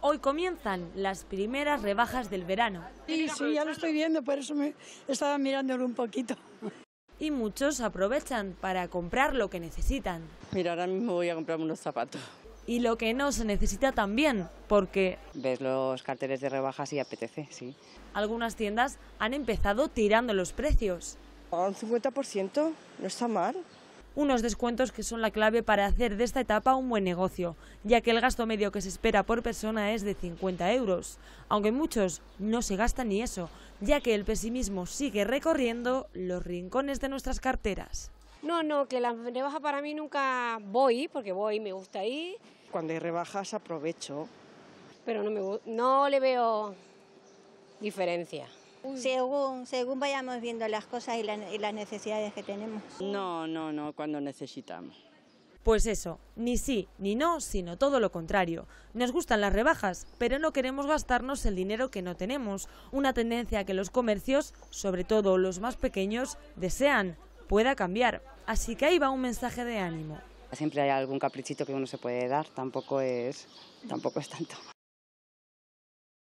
Hoy comienzan las primeras rebajas del verano. Sí, sí, ya lo estoy viendo, por eso me estaba mirándolo un poquito. Y muchos aprovechan para comprar lo que necesitan. Mira, ahora mismo voy a comprarme unos zapatos. Y lo que no se necesita también, porque... Ves los carteles de rebajas y apetece, sí. Algunas tiendas han empezado tirando los precios. un 50% no está mal unos descuentos que son la clave para hacer de esta etapa un buen negocio, ya que el gasto medio que se espera por persona es de 50 euros, aunque muchos no se gastan ni eso, ya que el pesimismo sigue recorriendo los rincones de nuestras carteras. No, no, que la rebaja para mí nunca voy, porque voy, me gusta ir. Cuando hay rebajas aprovecho, pero no le veo diferencia. Según, según vayamos viendo las cosas y, las necesidades que tenemos. No, no, no, cuando necesitamos. Pues eso, ni sí ni no, sino todo lo contrario. Nos gustan las rebajas, pero no queremos gastarnos el dinero que no tenemos, una tendencia que los comercios, sobre todo los más pequeños, desean pueda cambiar. Así que ahí va un mensaje de ánimo. Siempre hay algún caprichito que uno se puede dar, tampoco es, tampoco es tanto.